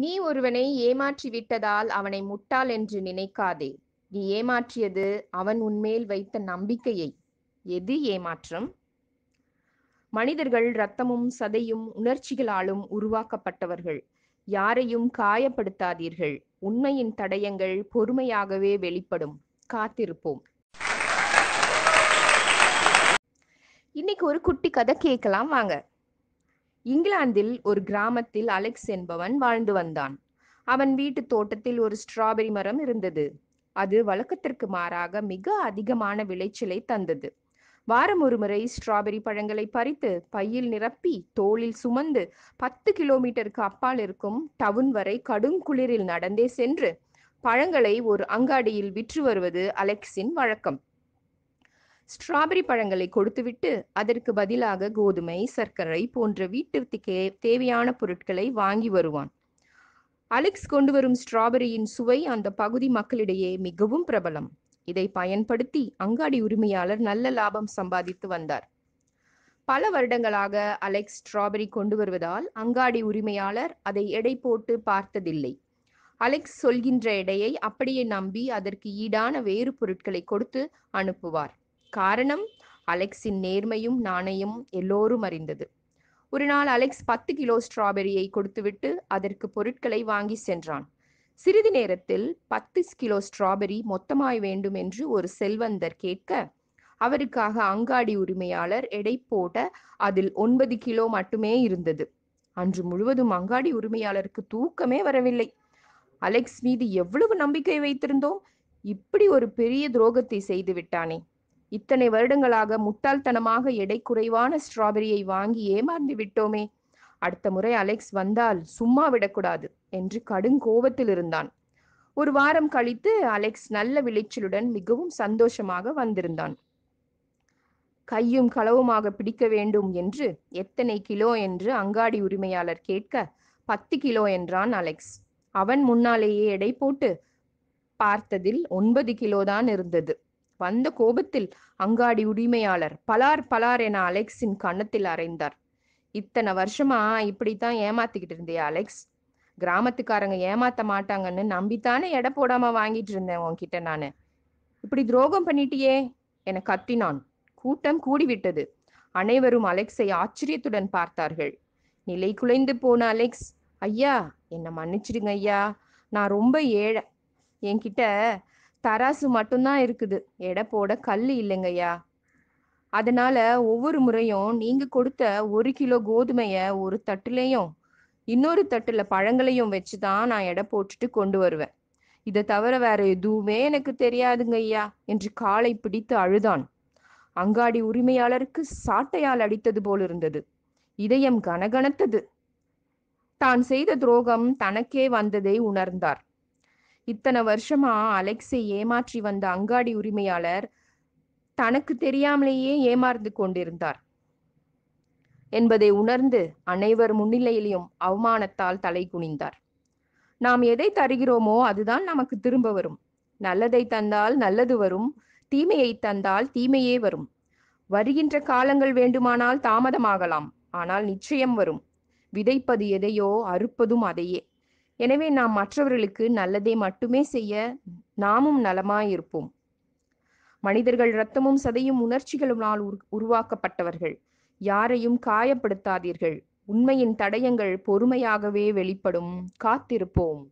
நீ ஒருவனை ஏமாற்றி விட்டதால் அவனை முட்டாள் என்று நினைக்காதே நீ ஏமாற்றியது அவன் உன்மேல் வைத்த நம்பிக்கையை எது ஏமாற்றம் மனிதர்கள் இரத்தமும் சதையும் உணர்ச்சிகளாலும் உருவாக்கப்பட்டவர்கள் யாரையும் காயப்படுத்தாதீர்கள் உண்மையின் தடயங்கள் பொறுமையாகவே வெளிப்படும் காத்திருப்போம் இன்னைக்கு ஒரு குட்டி கதை கேட்கலாம் வாங்க இங்கிலாந்தில் ஒரு கிராமத்தில் அலெக்ஸ் என்பவன் வாழ்ந்து வந்தான் அவன் வீட்டு தோட்டத்தில் ஒரு ஸ்ட்ராபெரி மரம் இருந்தது அது வழக்கத்திற்கு மாறாக மிக அதிகமான விளைச்சலை தந்தது வாரம் ஒரு முறை ஸ்ட்ராபெரி பழங்களை பறித்து பையில் நிரப்பி தோளில் சுமந்து பத்து கிலோமீட்டருக்கு அப்பால் இருக்கும் டவுன் வரை கடும் குளிரில் நடந்தே சென்று பழங்களை ஒரு அங்காடியில் விற்று வருவது அலெக்ஸின் வழக்கம் ஸ்ட்ராபெரி பழங்களை கொடுத்துவிட்டு அதற்கு பதிலாக கோதுமை சர்க்கரை போன்ற வீட்டிற்கு தேவையான பொருட்களை வாங்கி வருவான் அலெக்ஸ் கொண்டு வரும் ஸ்ட்ராபெரியின் சுவை அந்த பகுதி மக்களிடையே மிகவும் பிரபலம் இதை பயன்படுத்தி அங்காடி உரிமையாளர் நல்ல லாபம் சம்பாதித்து வந்தார் பல வருடங்களாக அலெக்ஸ் ஸ்ட்ராபெரி கொண்டு வருவதால் அங்காடி உரிமையாளர் அதை எடை போட்டு பார்த்ததில்லை அலெக்ஸ் சொல்கின்ற எடையை அப்படியே நம்பி அதற்கு ஈடான வேறு பொருட்களை கொடுத்து அனுப்புவார் காரணம் அலெக்ஸின் நேர்மையும் நாணயம் எல்லோரும் அறிந்தது ஒரு நாள் அலெக்ஸ் பத்து கிலோ ஸ்ட்ராபெரியை கொடுத்துவிட்டு அதற்கு பொருட்களை வாங்கி சென்றான் சிறிது நேரத்தில் பத்து கிலோ ஸ்ட்ராபெரி மொத்தமாய் வேண்டும் என்று ஒரு செல்வந்தர் கேட்க அவருக்காக அங்காடி உரிமையாளர் எடை போட அதில் ஒன்பது கிலோ மட்டுமே இருந்தது அன்று முழுவதும் அங்காடி உரிமையாளருக்கு தூக்கமே வரவில்லை அலெக்ஸ் மீது எவ்வளவு நம்பிக்கை வைத்திருந்தோம் இப்படி ஒரு பெரிய துரோகத்தை செய்து விட்டானே இத்தனை வருடங்களாக முட்டாள்தனமாக எடை குறைவான ஸ்ட்ராபெரியை வாங்கி ஏமாந்து விட்டோமே அடுத்த முறை அலெக்ஸ் வந்தால் சும்மா விடக்கூடாது என்று கடும் கோபத்தில் இருந்தான் ஒரு வாரம் கழித்து அலெக்ஸ் நல்ல விளைச்சலுடன் மிகவும் சந்தோஷமாக வந்திருந்தான் கையும் களவுமாக பிடிக்க வேண்டும் என்று எத்தனை கிலோ என்று அங்காடி உரிமையாளர் கேட்க பத்து கிலோ என்றான் அலெக்ஸ் அவன் முன்னாலேயே எடை போட்டு பார்த்ததில் ஒன்பது கிலோதான் இருந்தது வந்த கோபத்தில் அங்காடி உரிமையாளர் பலார் பலார் என அலெக்ஸின் கன்னத்தில் அறைந்தார் இத்தனை வருஷமா இப்படித்தான் ஏமாத்திக்கிட்டு இருந்தியா அலெக்ஸ் கிராமத்துக்காரங்க ஏமாத்த மாட்டாங்கன்னு நம்பித்தானே எடை போடாம வாங்கிட்டு இருந்தேன் உன்கிட்ட நான் இப்படி துரோகம் பண்ணிட்டியே என கத்தினான் கூட்டம் கூடிவிட்டது அனைவரும் அலெக்ஸை ஆச்சரியத்துடன் பார்த்தார்கள் நிலை குலைந்து போன அலெக்ஸ் ஐயா என்னை மன்னிச்சிடுங்க ஐயா நான் ரொம்ப ஏழை என்கிட்ட தராசு மட்டும்தான் இருக்குது எடை போட கல் இல்லைங்கய்யா அதனால ஒவ்வொரு முறையும் நீங்க கொடுத்த ஒரு கிலோ கோதுமைய ஒரு தட்டுலையும் இன்னொரு தட்டுல பழங்களையும் வச்சு தான் நான் எடை போட்டுட்டு கொண்டு வருவேன் இதை தவிர வேற எதுவுமே எனக்கு தெரியாதுங்க ஐயா என்று காலை பிடித்து அழுதான் அங்காடி உரிமையாளருக்கு சாட்டையால் அடித்தது போல் இருந்தது இதயம் கனகனத்தது தான் செய்த துரோகம் தனக்கே வந்ததை உணர்ந்தார் இத்தனை வருஷமா அலெக்ஸை ஏமாற்றி வந்த அங்காடி உரிமையாளர் தனக்கு தெரியாமலேயே ஏமாந்து கொண்டிருந்தார் என்பதை உணர்ந்து அனைவர் முன்னிலையிலும் அவமானத்தால் தலை குனிந்தார் நாம் எதை தருகிறோமோ அதுதான் நமக்கு திரும்ப வரும் நல்லதை தந்தால் நல்லது வரும் தீமையை தந்தால் தீமையே வரும் வருகின்ற காலங்கள் வேண்டுமானால் தாமதமாகலாம் ஆனால் நிச்சயம் வரும் விதைப்பது எதையோ அறுப்பதும் அதையே எனவே நாம் மற்றவர்களுக்கு நல்லதே மட்டுமே செய்ய நாமும் நலமாயிருப்போம் மனிதர்கள் இரத்தமும் சதையும் உணர்ச்சிகளுமால் உருவாக்கப்பட்டவர்கள் யாரையும் காயப்படுத்தாதீர்கள் உண்மையின் தடயங்கள் பொறுமையாகவே வெளிப்படும் காத்திருப்போம்